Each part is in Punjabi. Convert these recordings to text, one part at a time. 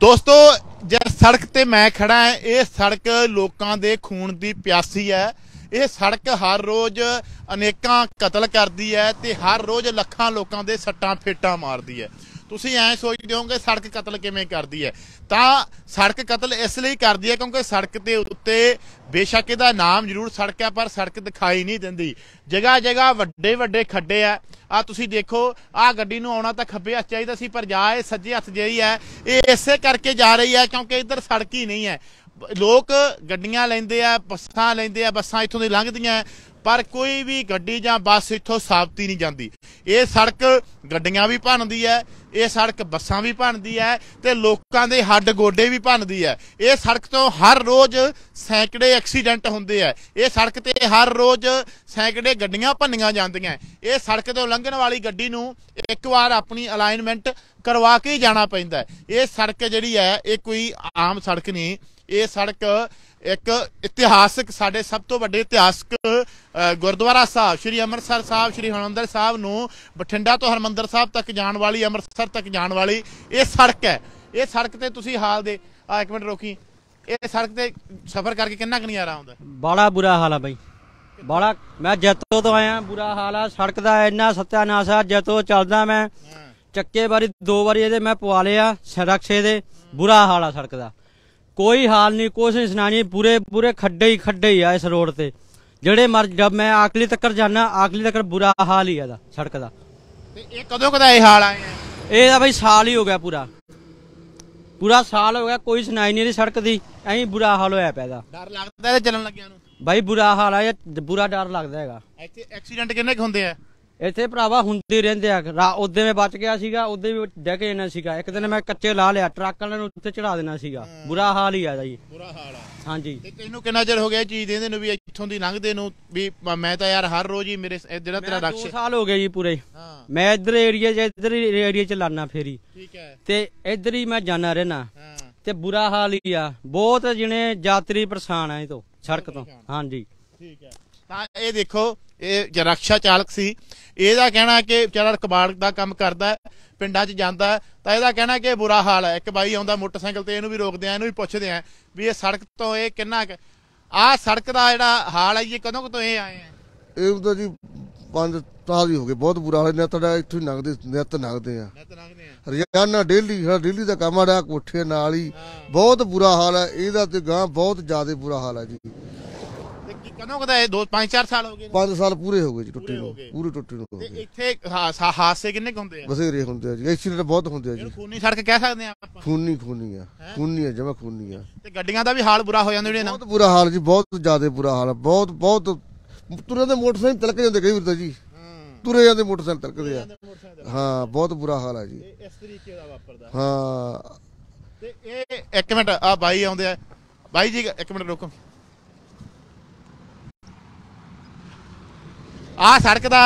ਦੋਸਤੋ ਜੇ ਸੜਕ ਤੇ ਮੈਂ ਖੜਾ ਹਾਂ ਇਹ ਸੜਕ ਲੋਕਾਂ ਦੇ ਖੂਨ ਦੀ ਪਿਆਸੀ ਹੈ ਇਹ ਸੜਕ ਹਰ ਰੋਜ਼ ਅਨੇਕਾਂ ਕਤਲ ਕਰਦੀ ਹੈ ਤੇ ਹਰ ਰੋਜ਼ ਲੱਖਾਂ ਲੋਕਾਂ ਦੇ ਸੱਟਾਂ ਫੇਟਾਂ ਮਾਰਦੀ ਹੈ ਤੁਸੀਂ ਐ ਸੋਚਦੇ ਹੋਗੇ ਸੜਕ ਕਤਲ ਕਿਵੇਂ ਕਰਦੀ ਹੈ ਤਾਂ ਸੜਕ ਕਤਲ ਇਸ ਲਈ ਕਰਦੀ ਹੈ ਕਿਉਂਕਿ ਸੜਕ ਦੇ ਉੱਤੇ ਬੇਸ਼ੱਕ ਇਹਦਾ ਨਾਮ ਜ਼ਰੂਰ ਸੜਕ ਹੈ ਪਰ ਸੜਕ ਦਿਖਾਈ ਨਹੀਂ ਦਿੰਦੀ ਜਗਾ ਜਗਾ ਵੱਡੇ ਵੱਡੇ ਖੱਡੇ ਆ ਆ ਤੁਸੀਂ ਦੇਖੋ ਆ ਗੱਡੀ ਨੂੰ ਆਉਣਾ ਤਾਂ ਖੱਬੇ ਹੱਥ ਚਾਹੀਦਾ ਸੀ ਪਰ ਜਾ ਇਹ ਸੱਜੇ ਹੱਥ ਜਿਹੀ ਹੈ ਇਹ ਇਸੇ ਕਰਕੇ ਜਾ ਰਹੀ ਹੈ ਕਿਉਂਕਿ ਇੱਧਰ ਸੜਕ ਹੀ ਨਹੀਂ ਹੈ ਲੋਕ ਗੱਡੀਆਂ ਲੈਂਦੇ ਆ ਬੱਸਾਂ ਲੈਂਦੇ ਆ ਬੱਸਾਂ ਇੱਥੋਂ ਦੀ ਲੰਘਦੀਆਂ ਪਰ ਕੋਈ ਵੀ ਗੱਡੀ ਜਾਂ ਬੱਸ ਇੱਥੋਂ ਸਾਬਤੀ ਨਹੀਂ ਜਾਂਦੀ ਇਹ ਸੜਕ ਗੱਡੀਆਂ ਵੀ ਭੰਨਦੀ ਹੈ ਇਹ ਸੜਕ ਬੱਸਾਂ ਵੀ ਭੰਨਦੀ ਹੈ ਤੇ ਲੋਕਾਂ ਦੇ ਹੱਡ ਗੋਡੇ ਵੀ ਭੰਨਦੀ ਹੈ ਇਹ ਸੜਕ ਤੋਂ ਹਰ ਰੋਜ਼ ਸੈਂਕੜੇ ਐਕਸੀਡੈਂਟ ਹੁੰਦੇ ਆ ਇਹ ਸੜਕ ਤੇ ਹਰ ਰੋਜ਼ ਸੈਂਕੜੇ ਗੱਡੀਆਂ ਭੰਨੀਆਂ ਜਾਂਦੀਆਂ ਇਹ ਸੜਕ ਤੋਂ ਲੰਘਣ ਵਾਲੀ ਗੱਡੀ ਨੂੰ ਇੱਕ ਵਾਰ ਆਪਣੀ ਅਲਾਈਨਮੈਂਟ ਕਰਵਾ ਕੇ ਹੀ ਜਾਣਾ ਪੈਂਦਾ ਇਹ ਸੜਕ ਜਿਹੜੀ ਹੈ ਇਹ ਕੋਈ ਆਮ ਸੜਕ ਨਹੀਂ ਇਹ ਸੜਕ ਇੱਕ ਇਤਿਹਾਸਕ ਸਾਡੇ ਸਭ ਤੋਂ ਵੱਡੇ ਇਤਿਹਾਸਕ ਗੁਰਦੁਆਰਾ ਸਾਹਿਬ ਸ੍ਰੀ ਅੰਮ੍ਰਿਤਸਰ ਸਾਹਿਬ ਸ੍ਰੀ ਹਰਿਮੰਦਰ ਸਾਹਿਬ ਨੂੰ ਬਠਿੰਡਾ ਤੋਂ ਹਰਿਮੰਦਰ ਸਾਹਿਬ ਤੱਕ ਜਾਣ ਵਾਲੀ ਅੰਮ੍ਰਿਤਸਰ ਤੱਕ ਜਾਣ ਵਾਲੀ ਇਹ ਸੜਕ ਹੈ ਇਹ ਸੜਕ ਤੇ ਤੁਸੀਂ ਹਾਲ ਦੇ ਆ ਇੱਕ ਮਿੰਟ ਰੋਕੀ ਇਹ ਸੜਕ ਤੇ ਸਫ਼ਰ ਕਰਕੇ ਕਿੰਨਾ ਕਿੰਨੀ ਆਰਾਮ ਆਉਂਦਾ ਬੜਾ ਬੁਰਾ ਹਾਲ ਆ ਬਾਈ ਬੜਾ ਮੈਂ ਜੈਤੋ ਤੋਂ ਆਇਆ ਬੁਰਾ ਹਾਲ ਆ ਸੜਕ ਦਾ ਇੰਨਾ ਸਤਿਆਨਾਸ਼ ਆ ਜੈਤੋ ਚੱਲਦਾ ਮੈਂ ਚੱਕੇ ਵਾਰੀ ਦੋ ਵਾਰੀ ਇਹਦੇ ਮੈਂ ਪਵਾ ਲਿਆ ਸਰਕਸ਼ੇ ਦੇ ਬੁਰਾ ਹਾਲ ਆ ਸੜਕ ਦਾ ਕੋਈ ਹਾਲ ਨਹੀਂ ਕੁਛ ਨਹੀਂ ਸੁਣਾਣੀ ਪੂਰੇ ਪੂਰੇ ਖੱਡੇ ਹੀ ਖੱਡੇ ਹੀ ਆ ਇਸ ਰੋਡ ਤੇ ਜਿਹੜੇ ਮਰ ਜਦ ਮੈਂ ਆਖਲੀ ਤੱਕਰ ਜਾਣਾ ਆਖਲੀ ਤੱਕਰ ਬੁਰਾ ਹਾਲ ਹੀ ਆਦਾ ਸੜਕ ਦਾ ਤੇ ਇਹ ਕਦੋਂ ਕਦਾ ਇਹ ਹਾਲ ਆਏ ਇਹ ਤਾਂ ਬਈ ਸਾਲ ਹੀ ਹੋ ਗਿਆ ਪੂਰਾ ਪੂਰਾ ਸਾਲ ਹੋ ਗਿਆ ਕੋਈ ਸੁਣਾਈ ਨਹੀਂ ਇਹਦੀ ਸੜਕ ਦੀ ਐਂ ਬੁਰਾ ਹਾਲ ਹੋਇਆ ਪਿਆ ਦਾ ਡਰ ਲੱਗਦਾ ਇਹ ਚੱਲਣ ਲੱਗਿਆਂ ਨੂੰ ਬਾਈ ਬੁਰਾ ਹਾਲ ਆ ਇਹ ਬੁਰਾ ਡਰ ਲੱਗਦਾ ਹੈਗਾ ਇੱਥੇ ਐਕਸੀਡੈਂਟ ਕਿੰਨੇ ਕੁ ਹੁੰਦੇ ਆ ਇੱਥੇ ਭਰਾਵਾ ਹੁੰਦੇ ਰਹਿੰਦੇ ਆ ਉਦੋਂ ਉਹਦੇ ਮੈਂ ਬਚ ਗਿਆ ਸੀਗਾ ਉਹਦੇ ਵੀ ਡੈਕ ਜਾਣਾ ਸੀਗਾ ਇੱਕ ਦਿਨ ਮੈਂ ਕੱਚੇ ਲਾ ਲਿਆ ਟਰੱਕ ਵਾਲਿਆਂ ਨੂੰ ਉੱਤੇ ਚੜਾ ਦੇਣਾ ਸੀਗਾ ਬੁਰਾ ਹਾਲ ਹੀ ਆ ਜੀ ਬੁਰਾ ਹਾਲ ਆ ਹਾਂਜੀ ਤੇ ਤੈਨੂੰ ਕਿੰਨਾ ਚਿਰ ਹੋ ਗਿਆ ਇਹ ਚੀਜ਼ ਦੇਂਦੇ ਨੂੰ ਵੀ ਇੱਥੋਂ ਦੀ ਲੰਘਦੇ ਨੂੰ ਵੀ ਮੈਂ ਤਾਂ ਯਾਰ ਹਰ ਰੋਜ਼ ਹੀ ਮੇਰੇ ਜਿਹੜਾ ਤੇਰਾ ਜਿਹੜਾ ਤੇਰਾ 2 ਸਾਲ ਹੋ ਗਏ ਜੀ ਪੂਰੇ ਹਾਂ ਮੈਂ ਇਧਰ ਏਰੀਆ 'ਚ ਇਧਰ ਏਰੀਆ 'ਚ ਲਾਨਾ ਫੇਰੀ ਠੀਕ ਹੈ ਤੇ ਇਧਰ ਹੀ ਮੈਂ ਜਾਣਾ ਰਹਿਣਾ ਹਾਂ ਤੇ ਬੁਰਾ ਹਾਲ ਹੀ ਆ ਬਹੁਤ ਜਿਹਨੇ ਯਾਤਰੀ ਪਰੇਸ਼ਾਨ ਆ ਇਹ ਤੋਂ ਸੜਕ ਤੋਂ ਹਾਂਜੀ ਠੀਕ ਹੈ ਤਾਂ ਇਹ ਦੇਖੋ ਇਹ ਰਕਸ਼ਾ ਚਾਲਕ ਸੀ ਇਹਦਾ ਕਹਿਣਾ ਕਿ ਵਿਚਾਰਾ ਕਬਾੜ ਦਾ ਕੰਮ ਕਰਦਾ ਪਿੰਡਾਂ 'ਚ ਜਾਂਦਾ ਤਾਂ ਇਹਦਾ ਕਹਿਣਾ ਕਿ ਬੁਰਾ ਹਾਲ ਹੈ ਇੱਕ ਬਾਈ ਆਉਂਦਾ ਮੋਟਰਸਾਈਕਲ ਤੇ ਇਹਨੂੰ ਵੀ ਰੋਕਦੇ ਆ ਇਹਨੂੰ ਵੀ ਪੁੱਛਦੇ ਆ ਵੀ ਇਹ ਸੜਕ ਤੋਂ ਇਹ ਕਿੰਨਾ ਆ ਸੜਕ ਦਾ ਜਿਹੜਾ ਹਾਲ ਹੈ ਇਹ ਕਦੋਂ ਤੋਂ ਇਹ ਆਏ ਆ ਇਹ ਤਾਂ ਜੀ ਪੰਜ ਸਾਲ ਹੀ ਹੋ ਗਏ ਬਹੁਤ ਬੁਰਾ ਹਾਲ ਹੈ ਤੁਹਾਡਾ ਇੱਥੇ ਨਗਦੇ ਨਿਤ ਨਗਦੇ ਆ ਰਿਆਨਾ ਡੇਲੀ ਹਾਂ ਡੇਲੀ ਦਾ ਕੰਮ ਆੜਾ ਕੋਠੇ ਨਾਲ ਹੀ ਬਹੁਤ ਬੁਰਾ ਹਾਲ ਹੈ ਇਹਦਾ ਤੇ ਗਾਂ ਬਹੁਤ ਜ਼ਿਆਦਾ ਬੁਰਾ ਹਾਲ ਹੈ ਜੀ ਕਦੋਂ ਕਦਾ ਇਹ 2 5 4 ਸਾਲ ਹੋ ਗਏ 5 ਸਾਲ ਪੂਰੇ ਹੋ ਗਏ ਜੀ ਟੁੱਟੀ ਨੂੰ ਪੂਰੀ ਟੁੱਟੀ ਨੂੰ ਹੋ ਤੇ ਗਏ ਇੱਥੇ ਹਾਸ- ਹਾਦਸੇ ਕਿੰਨੇ ਹੁੰਦੇ ਆ ਬਸੇਰੇ ਹੁੰਦੇ ਆ ਜੀ ਐਕਸੀਡੈਂਟ ਬਹੁਤ ਹੁੰਦੇ ਆ ਜੀ ਖੂਨੀ ਸੜਕ ਕਹਿ ਸਕਦੇ ਆ ਆਪਾਂ ਖੂਨੀ ਖੂਨੀ ਆ ਖੂਨੀ ਆ ਜਮਾ ਖੂਨੀ ਆ ਤੇ ਗੱਡੀਆਂ ਦਾ ਵੀ ਹਾਲ ਬੁਰਾ ਹੋ ਜਾਂਦਾ ਜਿਹੜੇ ਨਾ ਬਹੁਤ ਬੁਰਾ ਹਾਲ ਜੀ ਬਹੁਤ ਜ਼ਿਆਦਾ ਬੁਰਾ ਹਾਲ ਆ, ਬਹੁਤ ਬਹੁਤ ਤੁਰੇ ਦੇ ਮੋਟਰਸਾਈਕਲ ਤਲਕ ਜਾਂਦੇ ਕਈ ਵਾਰ ਤਾਂ ਜੀ ਤੁਰੇ ਜਾਂਦੇ ਮੋਟਰਸਾਈਕਲ ਤਲਕਦੇ ਆ ਹਾਂ ਬਹੁਤ ਬੁਰਾ ਹਾਲ ਆ ਜੀ ਇਸ ਤਰੀਕੇ ਦਾ ਵਾਪਰਦਾ ਹਾਂ ਤੇ ਇਹ ਇੱਕ ਮਿੰਟ ਆ ਬਾਈ ਆਉਂਦੇ ਆ ਬਾਈ ਜੀ ਇੱਕ ਮਿੰਟ ਰੁਕੋ ਆਹ ਸੜਕ ਦਾ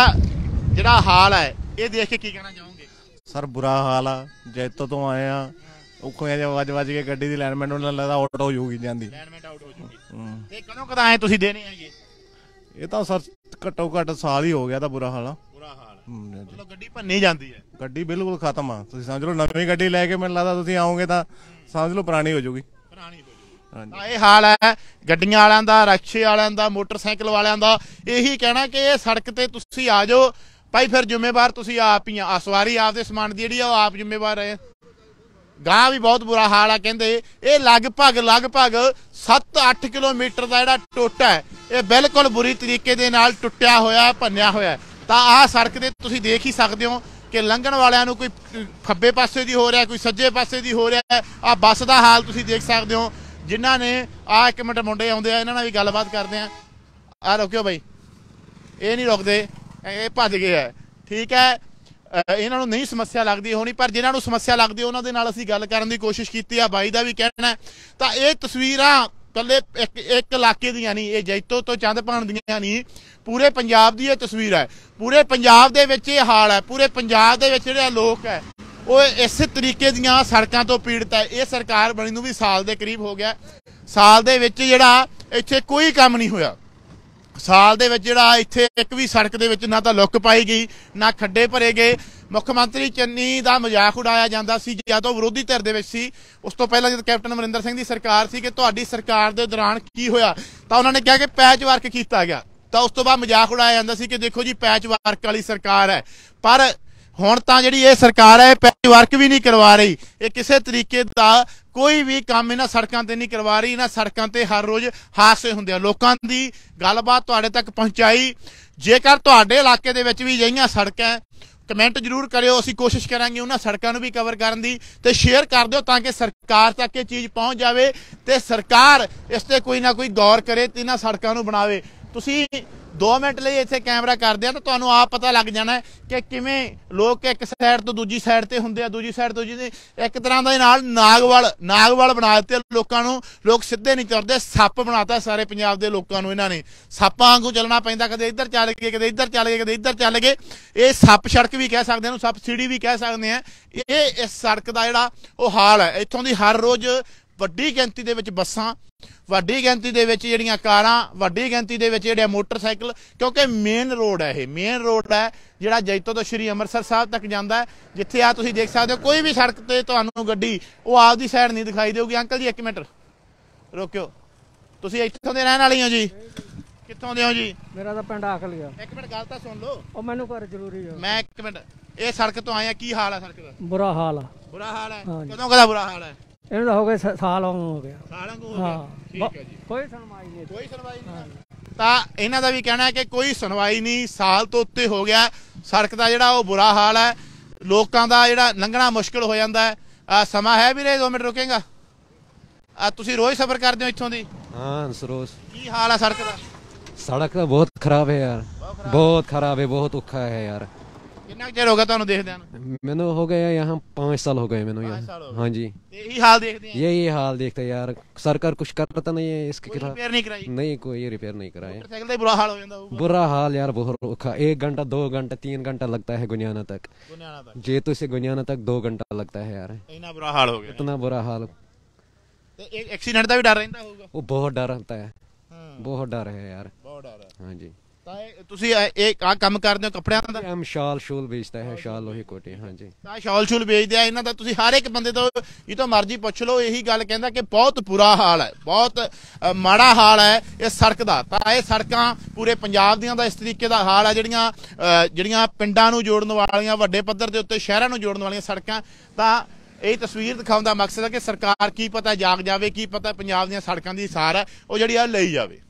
ਜਿਹੜਾ ਹਾਲ ਹੈ ਇਹ ਦੇਖ ਕੇ ਕੀ ਕਹਿਣਾ ਚਾਹੋਗੇ ਸਰ ਬੁਰਾ ਹਾਲ ਆ ਜੈਤੋ ਤੋਂ ਆਏ ਆ ਉਖੋਂ ਆ ਵੱਜ ਵੱਜ ਕੇ ਗੱਡੀ ਦੀ ਅਲਾਈਨਮੈਂਟ ਉਹਨਾਂ ਲੱਗਦਾ ਆਊਟ ਹੋ ਜੂਗੀ ਜਾਂਦੀ ਅਲਾਈਨਮੈਂਟ ਆਊਟ ਹੋ ਜੂਗੀ ਤੇ ਕਦੋਂ ਕਦਾਂ ਆਏ ਤੁਸੀਂ ਦੇਣੇ ਹੈਗੇ ਇਹ ਤਾਂ ਸਰ ਘੱਟੋ ਘੱਟ ਸਾਲ ਹੀ ਹੋ ਗਿਆ ਤਾਂ ਬੁਰਾ ਹਾਲ ਆ ਬੁਰਾ ਹਾਲ ਮਤਲਬ ਗੱਡੀ ਭੰਨੀ ਜਾਂਦੀ ਹੈ ਗੱਡੀ ਬਿਲਕੁਲ ਖਤਮ ਆ ਤੁਸੀਂ ਸਮਝ ਲਓ ਨਵੀਂ ਗੱਡੀ ਲੈ ਕੇ ਮੈਨੂੰ ਲੱਗਦਾ ਤੁਸੀਂ ਆਓਗੇ ਤਾਂ ਸਮਝ ਲਓ ਪੁਰਾਣੀ ਹੋ ਜੂਗੀ ਪੁਰਾਣੀ ਤਾਂ ਇਹ ਹਾਲ ਹੈ ਗੱਡੀਆਂ ਵਾਲਿਆਂ ਦਾ ਰਕਸ਼ੇ ਵਾਲਿਆਂ ਦਾ ਮੋਟਰਸਾਈਕਲ ਵਾਲਿਆਂ ਦਾ ਇਹੀ ਕਹਿਣਾ ਕਿ ਇਹ ਸੜਕ ਤੇ ਤੁਸੀਂ ਆ ਜਾਓ ਭਾਈ ਫਿਰ ਜ਼ਿੰਮੇਵਾਰ ਤੁਸੀਂ ਆਪ ਹੀ ਆ ਸਵਾਰੀ ਆਪ ਦੇ ਸਮਾਨ ਦੀ ਜਿਹੜੀ ਆ ਉਹ ਆਪ ਜ਼ਿੰਮੇਵਾਰ ਹੈ ਗਾਂ ਵੀ ਬਹੁਤ ਬੁਰਾ ਹਾਲ ਆ ਕਹਿੰਦੇ ਇਹ ਲਗਭਗ ਲਗਭਗ 7-8 ਕਿਲੋਮੀਟਰ ਦਾ ਜਿਹੜਾ ਟੋਟਾ ਹੈ ਇਹ ਬਿਲਕੁਲ ਬੁਰੀ ਤਰੀਕੇ ਦੇ ਨਾਲ ਟੁੱਟਿਆ ਹੋਇਆ ਭੰਨਿਆ ਹੋਇਆ ਤਾਂ ਆਹ ਸੜਕ ਦੇ ਤੁਸੀਂ ਦੇਖ ਹੀ ਸਕਦੇ ਹੋ ਕਿ ਲੰਘਣ ਵਾਲਿਆਂ ਨੂੰ ਕੋਈ ਖੱਬੇ ਪਾਸੇ ਦੀ ਹੋ ਰਿਹਾ ਕੋਈ ਸੱਜੇ ਪਾਸੇ ਦੀ ਹੋ ਰਿਹਾ ਆ ਬੱਸ ਦਾ ਹਾਲ ਤੁਸੀਂ ਦੇਖ ਸਕਦੇ ਹੋ ਜਿਨ੍ਹਾਂ ਨੇ ਆ ਇੱਕ ਮਿੰਟ ਮੁੰਡੇ ਆਉਂਦੇ ਆ ਇਹਨਾਂ ਨਾਲ ਵੀ ਗੱਲਬਾਤ ਕਰਦੇ ਆ ਆ ਰੋਕਿਓ ਬਾਈ ਇਹ ਨਹੀਂ ਰੁਕਦੇ ਇਹ ਭੱਜ ਗਏ ਆ ਠੀਕ ਹੈ ਇਹਨਾਂ ਨੂੰ ਨਹੀਂ ਸਮੱਸਿਆ ਲੱਗਦੀ ਹੋਣੀ ਪਰ ਜਿਨ੍ਹਾਂ ਨੂੰ ਸਮੱਸਿਆ ਲੱਗਦੀ ਉਹਨਾਂ ਦੇ ਨਾਲ ਅਸੀਂ ਗੱਲ ਕਰਨ ਦੀ ਕੋਸ਼ਿਸ਼ ਕੀਤੀ ਆ ਬਾਈ ਦਾ ਵੀ ਕਹਿਣਾ ਤਾਂ ਇਹ ਤਸਵੀਰਾਂ ਕੱਲੇ ਇੱਕ ਇੱਕ ਇਲਾਕੇ ਦੀਆਂ ਨਹੀਂ ਇਹ ਜੈਤੋ ਤੋਂ ਚੰਦਪਾਣ ਦੀਆਂ ਨਹੀਂ ਪੂਰੇ ਪੰਜਾਬ ਦੀ ਇਹ ਤਸਵੀਰ ਹੈ ਪੂਰੇ ਪੰਜਾਬ ਦੇ ਵਿੱਚ ਇਹ ਹਾਲ ਹੈ ਪੂਰੇ ਪੰਜਾਬ ਦੇ ਵਿੱਚ ਜਿਹੜੇ ਲੋਕ ਹੈ ਉਹ ਇਸੇ ਤਰੀਕੇ ਦੀਆਂ ਸੜਕਾਂ ਤੋਂ ਪੀੜਤ ਹੈ ਇਹ ਸਰਕਾਰ ਬਣੀ ਨੂੰ ਵੀ ਸਾਲ ਦੇ ਕਰੀਬ ਹੋ ਗਿਆ ਸਾਲ ਦੇ ਵਿੱਚ ਜਿਹੜਾ ਇੱਥੇ ਕੋਈ ਕੰਮ ਨਹੀਂ ਹੋਇਆ ਸਾਲ ਦੇ ਵਿੱਚ ਜਿਹੜਾ ਇੱਥੇ ਇੱਕ ਵੀ ਸੜਕ ਦੇ ਵਿੱਚ ਨਾ ਤਾਂ ਲੁੱਕ ਪਾਈ ਗਈ ਨਾ ਖੱਡੇ ਭਰੇ ਗਏ ਮੁੱਖ ਮੰਤਰੀ ਚੰਨੀ ਦਾ ਮਜ਼ਾਕ ਉਡਾਇਆ ਜਾਂਦਾ ਸੀ ਜਦੋਂ ਵਿਰੋਧੀ ਧਿਰ ਦੇ ਵਿੱਚ ਸੀ ਉਸ ਤੋਂ ਪਹਿਲਾਂ ਜਦ ਕੈਪਟਨ ਅਮਰਿੰਦਰ ਸਿੰਘ ਦੀ ਸਰਕਾਰ ਸੀ ਕਿ ਤੁਹਾਡੀ ਸਰਕਾਰ ਦੇ ਦੌਰਾਨ ਕੀ ਹੋਇਆ ਤਾਂ ਉਹਨਾਂ ਨੇ ਕਿਹਾ ਕਿ ਪੈਚ ਵਰਕ ਕੀਤਾ ਗਿਆ ਤਾਂ ਉਸ ਤੋਂ ਬਾਅਦ ਮਜ਼ਾਕ ਉਡਾਇਆ ਜਾਂਦਾ ਸੀ ਕਿ ਦੇਖੋ ਜੀ ਪੈਚ ਵਰਕ ਵਾਲੀ ਸਰਕਾਰ ਹੈ ਪਰ ਹੁਣ ਤਾਂ ਜਿਹੜੀ ਇਹ ਸਰਕਾਰ ਹੈ ਪੈਚ ਵਰਕ ਵੀ ਨਹੀਂ ਕਰਵਾ ਰਹੀ ਇਹ ਕਿਸੇ ਤਰੀਕੇ ਦਾ ਕੋਈ ਵੀ ਕੰਮ ਇਹਨਾਂ ਸੜਕਾਂ ਤੇ ਨਹੀਂ ਕਰਵਾ ਰਹੀ ਇਹਨਾਂ ਸੜਕਾਂ ਤੇ ਹਰ ਰੋਜ਼ ਹਾਦਸੇ ਹੁੰਦੇ ਆ ਲੋਕਾਂ ਦੀ ਗੱਲਬਾਤ ਤੁਹਾਡੇ ਤੱਕ ਪਹੁੰਚਾਈ ਜੇਕਰ ਤੁਹਾਡੇ ਇਲਾਕੇ ਦੇ ਵਿੱਚ ਵੀ ਜਈਆਂ ਸੜਕਾਂ ਕਮੈਂਟ ਜਰੂਰ ਕਰਿਓ ਅਸੀਂ ਕੋਸ਼ਿਸ਼ ਕਰਾਂਗੇ ਉਹਨਾਂ ਸੜਕਾਂ ਨੂੰ ਵੀ ਕਵਰ ਕਰਨ ਦੀ ਤੇ ਸ਼ੇਅਰ ਕਰ ਦਿਓ ਤਾਂ ਕਿ ਸਰਕਾਰ ਤੱਕ ਇਹ ਚੀਜ਼ ਪਹੁੰਚ ਜਾਵੇ ਤੇ ਸਰਕਾਰ ਇਸ ਤੇ ਕੋਈ ਨਾ ਕੋਈ ਗੌਰ ਕਰੇ ਤੇ ਇਹਨਾਂ ਸੜਕਾਂ ਨੂੰ ਬਣਾਵੇ ਤੁਸੀਂ 2 ਮਿੰਟ ਲਈ ਇੱਥੇ ਕੈਮਰਾ ਕਰਦੇ ਆ ਤਾਂ ਤੁਹਾਨੂੰ ਆਪ ਪਤਾ ਲੱਗ ਜਾਣਾ ਕਿ ਕਿਵੇਂ ਲੋਕ ਇੱਕ ਸਾਈਡ ਤੋਂ ਦੂਜੀ ਸਾਈਡ ਤੇ ਹੁੰਦੇ ਆ ਦੂਜੀ ਸਾਈਡ ਤੋਂ ਜਿਹਦੇ ਇੱਕ ਤਰ੍ਹਾਂ ਦਾ ਨਾਲ ਨਾਗਵਾਲ ਨਾਗਵਾਲ ਬਣਾ ਦਿੱਤੇ ਲੋਕਾਂ ਨੂੰ ਲੋਕ ਸਿੱਧੇ ਨਹੀਂ ਤੁਰਦੇ ਸੱਪ ਬਣਾਤਾ ਸਾਰੇ ਪੰਜਾਬ ਦੇ ਲੋਕਾਂ ਨੂੰ ਇਹਨਾਂ ਨੇ ਸੱਪਾਂ ਵਾਂਗੂ ਚੱਲਣਾ ਪੈਂਦਾ ਕਦੇ ਇੱਧਰ ਚੱਲ ਗਏ ਕਦੇ ਇੱਧਰ ਚੱਲ ਗਏ ਕਦੇ ਇੱਧਰ ਚੱਲ ਗਏ ਇਹ ਸੱਪ ਸੜਕ ਵੀ ਕਹਿ ਸਕਦੇ ਆ ਨੂੰ ਸੱਪ ਸੀੜੀ ਵੀ ਕਹਿ ਸਕਦੇ ਆ ਇਹ ਇਸ ਸੜਕ ਦਾ ਜਿਹੜਾ ਉਹ ਹਾਲ ਹੈ ਇੱਥੋਂ ਦੀ ਹਰ ਰੋਜ਼ ਵੱਡੀ ਗਿਣਤੀ ਦੇ ਵਿੱਚ ਬੱਸਾਂ ਵੱਡੀ ਗਿਣਤੀ ਦੇ ਵਿੱਚ ਜਿਹੜੀਆਂ ਕਾਰਾਂ ਵੱਡੀ ਗਿਣਤੀ ਦੇ ਵਿੱਚ ਜਿਹੜੇ ਮੋਟਰਸਾਈਕਲ ਕਿਉਂਕਿ ਮੇਨ ਰੋਡ ਹੈ ਇਹ ਮੇਨ ਰੋਡ ਹੈ ਜਿਹੜਾ ਜੈਤੋ ਤੋਂ ਸ਼੍ਰੀ ਅੰਮ੍ਰਿਤਸਰ ਸਾਹਿਬ ਤੱਕ ਜਾਂਦਾ ਹੈ ਜਿੱਥੇ ਆ ਤੁਸੀਂ ਦੇਖ ਸਕਦੇ ਹੋ ਕੋਈ ਵੀ ਸੜਕ ਤੇ ਤੁਹਾਨੂੰ ਗੱਡੀ ਉਹ ਆਪਦੀ ਸਾਈਡ ਨਹੀਂ ਦਿਖਾਈ ਦੇਊਗੀ ਅੰਕਲ ਜੀ 1 ਮਿੰਟ ਰੋਕਿਓ ਤੁਸੀਂ ਇੱਥੋਂ ਦੇ ਰਹਿਣ ਵਾਲੇ ਹੋ ਜੀ ਕਿੱਥੋਂ ਦੇ ਹੋ ਜੀ ਮੇਰਾ ਤਾਂ ਪਿੰਡ ਆਖ ਲਿਆ 1 ਮਿੰਟ ਗੱਲ ਤਾਂ ਸੁਣ ਲਓ ਉਹ ਮੈਨੂੰ ਘਰ ਜ਼ਰੂਰੀ ਹੈ ਮੈਂ 1 ਮਿੰਟ ਇਹ ਸੜਕ ਤੋਂ ਆਇਆ ਕੀ ਹਾਲ ਹੈ ਸੜਕ ਦਾ ਬੁਰਾ ਹਾਲ ਆ ਬੁਰਾ ਹਾਲ ਹੈ ਕਦੋਂ ਕਦਾ ਬੁਰਾ ਹਾਲ ਹੈ ਇਹਨੂੰ ਤਾਂ ਹੋ ਗਿਆ ਸਾਲ ਹੋ ਗਿਆ ਸਾਲਾਂ ਕੋ ਹੋ ਹਾਂ ਗਿਆ ਠੀਕ ਹੈ ਜੀ ਕੋਈ ਸੁਣਵਾਈ ਨਹੀਂ ਕੋਈ ਸੁਣਵਾਈ ਨਹੀਂ ਤਾਂ ਇਹਨਾਂ ਦਾ ਵੀ ਕਹਿਣਾ ਹੈ ਕਿ ਕੋਈ ਸੁਣਵਾਈ ਨਹੀਂ ਸਾਲ ਤੋਂ ਉੱਤੇ ਹੋ ਗਿਆ ਸੜਕ ਦਾ ਜਿਹੜਾ ਉਹ ਬੁਰਾ ਹਾਲ ਹੈ ਲੋਕਾਂ ਦਾ ਜਿਹੜਾ ਲੰਘਣਾ ਮੁਸ਼ਕਲ ਹੋ ਜਾਂਦਾ ਹੈ ਆ ਸਮਾਂ ਹੈ ਵੀਰੇ 2 ਮਿੰਟ ਰੁਕੇਗਾ ਆ ਤੁਸੀਂ ਰੋਜ਼ ਸਫ਼ਰ ਕਰਦੇ ਹੋ ਇੱਥੋਂ ਦੀ ਹਾਂ सरोज ਕੀ ਹਾਲ ਹੈ ਸੜਕ ਦਾ ਸੜਕ ਤਾਂ ਬਹੁਤ ਖਰਾਬ ਹੈ ਯਾਰ ਬਹੁਤ ਖਰਾਬ ਹੈ ਬਹੁਤ ਔਖਾ ਹੈ ਯਾਰ ਕਿੰਨਾ ਚਿਰ ਹੋ ਗਿਆ ਤੁਹਾਨੂੰ ਦੇਖਦਿਆਂ ਨੂੰ ਮੈਨੂੰ ਹੋ ਗਏ ਆ ਯਹਾਂ 5 ਸਾਲ ਹੋ ਗਏ ਮੈਨੂੰ ਯਹਾਂ ਹਾਂਜੀ ਇਹੀ ਹਾਲ ਦੇਖਦੇ ਆ ਇਹੀ ਹਾਲ ਦੇਖਦਾ ਯਾਰ ਸਰਕਾਰ ਕੁਝ ਕਰਤਾ ਨਹੀਂ ਹੈ ਇਸ ਕਿਸੇ ਰਿਪੇਅਰ ਨਹੀਂ ਕਰਾਈ ਨਹੀਂ ਕੋਈ ਰਿਪੇਅਰ ਨਹੀਂ ਕਰਾਇਆ ਸਾਈਕਲ ਦਾ ਬੁਰਾ ਹਾਲ ਹੋ ਜਾਂਦਾ ਬੁਰਾ ਹਾਲ ਯਾਰ ਬਹੁਤ ਔਖਾ 1 ਘੰਟਾ 2 ਘੰਟਾ 3 ਘੰਟਾ ਲੱਗਦਾ ਹੈ ਗੁਨਿਆਣਾ ਤੱਕ ਗੁਨਿਆਣਾ ਤੱਕ ਜੇ ਤੋ ਇਸੇ ਗੁਨਿਆਣਾ ਤੱਕ 2 ਘੰਟਾ ਲੱਗਦਾ ਹੈ ਯਾਰ ਇੰਨਾ ਬੁਰਾ ਹਾਲ ਹੋ ਗਿਆ ਇਤਨਾ ਬੁਰਾ ਹਾਲ ਤੇ ਇੱਕ ਐਕਸੀਡੈਂਟ ਦਾ ਵੀ ਡਰ ਰਹਿੰਦਾ ਹੋਊਗਾ ਉਹ ਬਹੁਤ ਡਰ ਹੁੰਦਾ ਹੈ ਹਾਂ ਬਹੁਤ ਡਰ ਹੈ ਯਾਰ ਬਹੁਤ ਡਰ ਹਾਂਜੀ ਤਾਂ ਇਹ- ਤੁਸੀਂ ਇਹ- ਆ ਕੰਮ ਕਰਦੇ ਹੋ ਕੱਪੜਿਆਂ ਦਾ हम ਸ਼ਾਲ ਸ਼ੂਲ ਵੇਚਦਾ हैं ਸ਼ਾਲ लोही ਕੋਟੇ ਹਾਂਜੀ ਤਾਂ ਸ਼ਾਲ ਸ਼ੂਲ ਵੇਚਦੇ ਆ ਇਹਨਾਂ ਦਾ ਤੁਸੀਂ ਹਰ ਇੱਕ ਬੰਦੇ ਤੋਂ ਇਹ ਤੋਂ ਮਰਜ਼ੀ ਪੁੱਛ ਲਓ ਇਹੀ ਗੱਲ ਕਹਿੰਦਾ ਕਿ ਬਹੁਤ ਬੁਰਾ ਹਾਲ ਹੈ ਬਹੁਤ ਮਾੜਾ ਹਾਲ ਹੈ ਇਹ ਸੜਕ ਦਾ ਤਾਂ ਇਹ ਸੜਕਾਂ ਪੂਰੇ ਪੰਜਾਬ ਦੀਆਂ ਦਾ ਇਸ ਤਰੀਕੇ ਦਾ ਹਾਲ ਹੈ ਜਿਹੜੀਆਂ ਜਿਹੜੀਆਂ ਪਿੰਡਾਂ ਨੂੰ ਜੋੜਨ ਵਾਲੀਆਂ ਵੱਡੇ ਪੱਧਰ ਦੇ ਉੱਤੇ ਸ਼ਹਿਰਾਂ ਨੂੰ ਜੋੜਨ ਵਾਲੀਆਂ ਸੜਕਾਂ ਤਾਂ ਇਹ ਤਸਵੀਰ ਦਿਖਾਉਣ ਦਾ ਮਕਸਦ ਹੈ ਕਿ ਸਰਕਾਰ ਕੀ ਪਤਾ ਜਾਗ ਜਾਵੇ ਕੀ ਪਤਾ ਪੰਜਾਬ ਦੀਆਂ ਸੜਕਾਂ ਦੀ ਸਾਰ ਹੈ ਉਹ ਜਿਹੜੀ ਆ ਲਈ ਜਾਵੇ